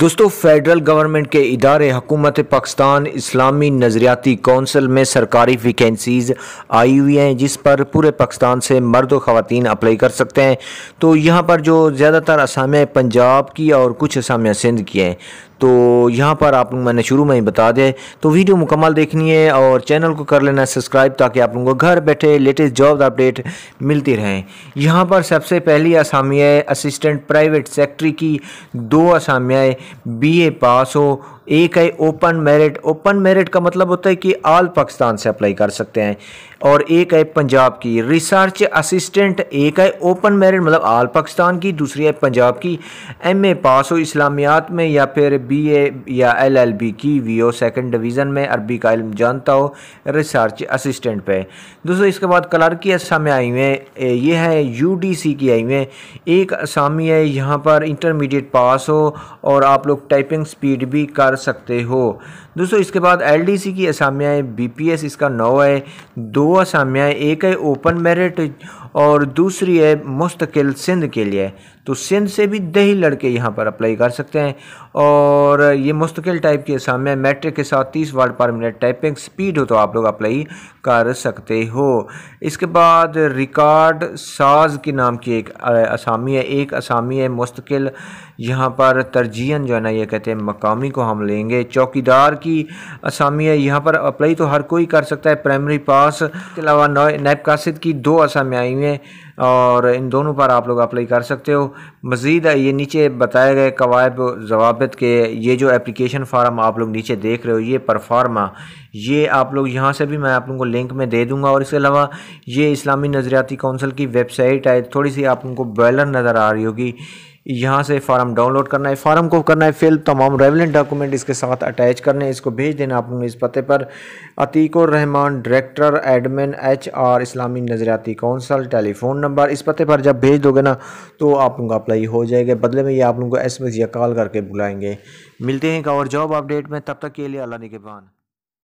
दोस्तों federal government के इदारे हकूमत पाकिस्तान इस्लामी नज़रियाती कौंसिल में सरकारी वैकेंसीज़ आई हुई हैं जिस पर पूरे पाकिस्तान से मर्द और अप्लाई कर सकते हैं तो यहाँ पर जो ज़्यादातर असामियाँ पंजाब की और कुछ असामियाँ सिंध की हैं तो यहाँ पर आप मैंने शुरू में ही बता दिया तो वीडियो मुकम्मल देखनी है और चैनल को कर लेना सब्सक्राइब ताकि आप लोगों को घर बैठे लेटेस्ट जॉब अपडेट मिलती रहें यहाँ पर सबसे पहली असामियाँ असिस्टेंट प्राइवेट सेक्रेटरी की दो असामियाँ ए पास हो एक है ओपन मेरिट ओपन मेरिट का मतलब होता है कि आल पाकिस्तान से अप्लाई कर सकते हैं और एक है पंजाब की रिसर्च असिस्टेंट एक है ओपन मेरिट मतलब आल पाकिस्तान की दूसरी है पंजाब की एमए पास हो इस्लामियात में या फिर बी ए या एल एल बी की वी ओ सेकेंड डिवीज़न में अरबी का इलम जानता हो रिसर्च असटेंट पे दोस्तों इसके बाद क्लर्क की असाम में आई हुए हैं ये है यू डी सी की आई हुए हैं एक असामी है यहाँ पर इंटरमीडिएट पास हो और आप लोग टाइपिंग स्पीड भी कर सकते हो दोस्तों इसके बाद एल डी सी की असामियाँ बी पी एस इसका नौ है दो असामियाँ एक है ओपन मेरिट और दूसरी है मुस्तकिल सिंध के लिए तो सिंध से भी दही लड़के यहाँ पर अप्लाई कर सकते हैं और ये मुस्तकिल टाइप के एग्ज़ाम में मैट्रिक के साथ तीस वर्ड पर मिनट टाइपिंग स्पीड हो तो आप लोग अप्लाई कर सकते हो इसके बाद रिकॉर्ड साज के नाम की एक असामी है एक असामी है मुस्तकिल यहाँ पर तरजीहन जो है ना ये कहते हैं मकामी को हम लेंगे चौकीदार की असामी है यहाँ पर अप्लाई तो हर कोई कर सकता है प्राइमरी पास के अलावा नैब कासिद की दो असामियाँ आई होंगे और इन दोनों पर आप लोग अप्लाई कर सकते हो मज़ीद ये नीचे बताए गए कवायद जवाबत के ये जो एप्लीकेशन फार्म आप लोग नीचे देख रहे हो ये परफार्मा ये आप लोग यहाँ से भी मैं आप लोगों को लिंक में दे दूँगा और इसके अलावा ये इस्लामी नज़रियाती कौंसिल की वेबसाइट है थोड़ी सी आप लोगों को ब्रॉयलर नज़र आ रही होगी यहाँ से फार्म डाउनलोड करना है फार्म को करना है फिल तमाम रेवलेंट डॉक्यूमेंट इसके साथ अटैच करने हैं इसको भेज देना आप लोगों इस पते पर Atiqur Rahman director admin H R इस्लामी नजरियाती कौंसल टेलीफोन नंबर इस पते पर जब भेज दोगे ना तो आप लोगों का अप्लाई हो जाएगा बदले में ये आप लोगों को एस या कॉल करके बुलाएंगे मिलते हैं एक और जॉब अपडेट में तब तक के लिए अल्लाह निगेबान